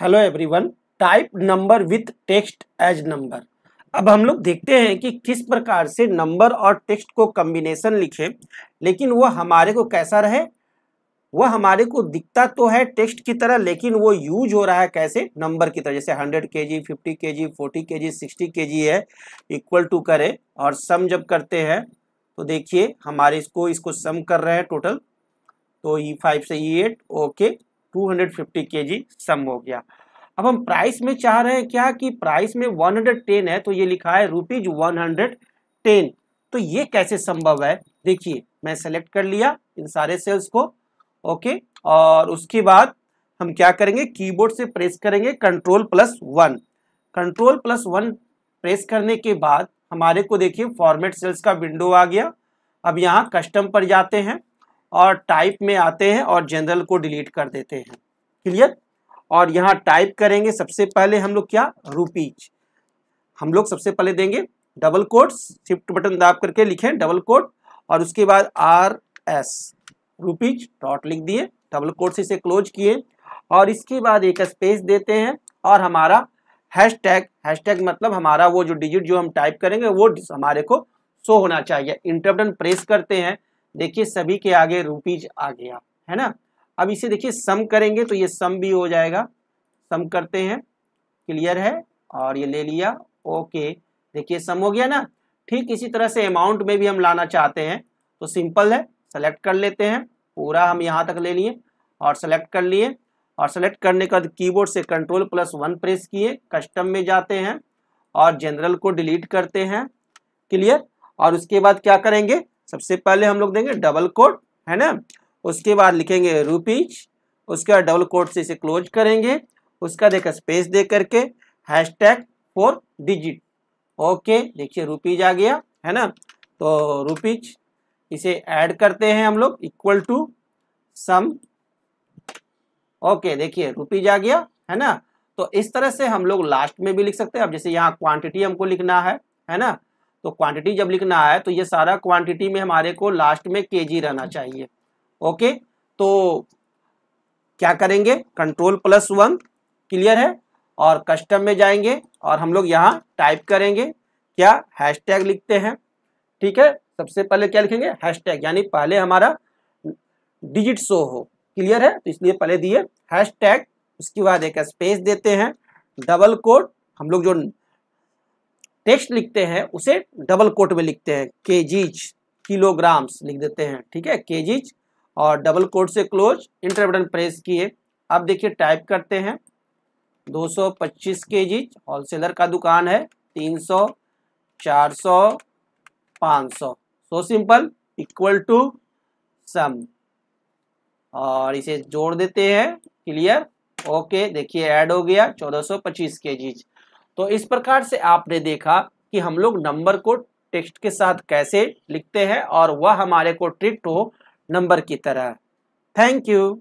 Hello everyone type number with text as number अब हम लोग देखते हैं कि किस प्रकार से नंबर और टेक्स्ट को कम्बिनेशन लिखें लेकिन वह हमारे को कैसा रहे वह हमारे को दिखता तो है टेक्स्ट की तरह लेकिन वो यूज हो रहा है कैसे नंबर की तरह जैसे 100 के जी फिफ्टी के जी फोर्टी के जी सिक्सटी के जी है इक्वल टू करें और सम जब करते हैं तो देखिए हमारे इसको इसको सम कर रहे हैं टोटल तो ई e फाइव से E eight okay 250 kg sum हो गया अब हम प्राइस में चाह रहे हैं क्या कि प्राइस में 110 है तो ये लिखा है रुपीज 110 तो ये कैसे संभव है देखिए मैं सेलेक्ट कर लिया इन सारे सेल्स को ओके और उसके बाद हम क्या करेंगे कीबोर्ड से प्रेस करेंगे control plus one control plus one press करने के बाद हमारे को देखिए फॉर्मेट सेल्स का विंडो आ गया अब यहाँ कस्टम पर जाते हैं और टाइप में आते हैं और जनरल को डिलीट कर देते हैं क्लियर और यहाँ टाइप करेंगे सबसे पहले हम लोग क्या रूपीज हम लोग सबसे पहले देंगे डबल कोट शिफ्ट बटन दाब करके लिखें डबल कोट और उसके बाद आर एस रूपीज डॉट लिख दिए डबल कोट से इसे क्लोज किए और इसके बाद एक स्पेस देते हैं और हमारा हैश टैग हैश टैग मतलब हमारा वो जो डिजिट जो हम टाइप करेंगे वो हमारे को शो होना चाहिए इंटरबटन प्रेस करते हैं देखिए सभी के आगे रूपीज आ गया है ना अब इसे देखिए सम करेंगे तो ये सम भी हो जाएगा सम करते हैं क्लियर है और ये ले लिया ओके देखिए सम हो गया ना ठीक इसी तरह से अमाउंट में भी हम लाना चाहते हैं तो सिंपल है सेलेक्ट कर लेते हैं पूरा हम यहाँ तक ले लिए और सेलेक्ट कर लिए और सेलेक्ट करने के बाद कीबोर्ड से कंट्रोल प्लस वन प्रेस किए कस्टम में जाते हैं और जनरल को डिलीट करते हैं क्लियर और उसके बाद क्या करेंगे सबसे पहले हम लोग देंगे डबल कोट है ना उसके बाद लिखेंगे रूपीज उसके बाद डबल कोट से इसे क्लोज करेंगे उसका देखा स्पेस दे करके hash tag four digit okay देखिए रूपीज आ गया है ना तो रूपीज इसे ऐड करते हैं हम लोग इक्वल टू सम ओके देखिए रूपीज आ गया है ना तो इस तरह से हम लोग लास्ट में भी लिख सकते हैं अब जैसे यहाँ क्वांटिटी हमको लिखना है है ना तो क्वांटिटी जब लिखना है तो ये सारा क्वांटिटी में हमारे को लास्ट में के रहना अच्छा। चाहिए ओके तो क्या करेंगे कंट्रोल प्लस वन क्लियर है और कस्टम में जाएंगे और हम लोग यहाँ टाइप करेंगे क्या हैशटैग लिखते हैं ठीक है सबसे पहले क्या लिखेंगे हैशटैग यानी पहले हमारा डिजिट शो हो क्लियर है तो इसलिए पहले दिए हैशटैग उसके बाद एक स्पेस देते हैं डबल कोड हम लोग जो टेक्स्ट लिखते हैं उसे डबल कोट में लिखते हैं केजीज किलोग्राम्स लिख देते हैं ठीक है केजीज और डबल कोट से क्लोज इंटर बटन प्रेस किए अब देखिए टाइप करते हैं 225 केजीज होलसेलर का दुकान है 300 400 500 so simple equal to sum और इसे जोड़ देते हैं क्लियर ओके देखिए ऐड हो गया 1425 सौ तो इस प्रकार से आपने देखा कि हम लोग नंबर को टेक्स्ट के साथ कैसे लिखते हैं और वह हमारे को ट्रिक्ट हो नंबर की तरह थैंक यू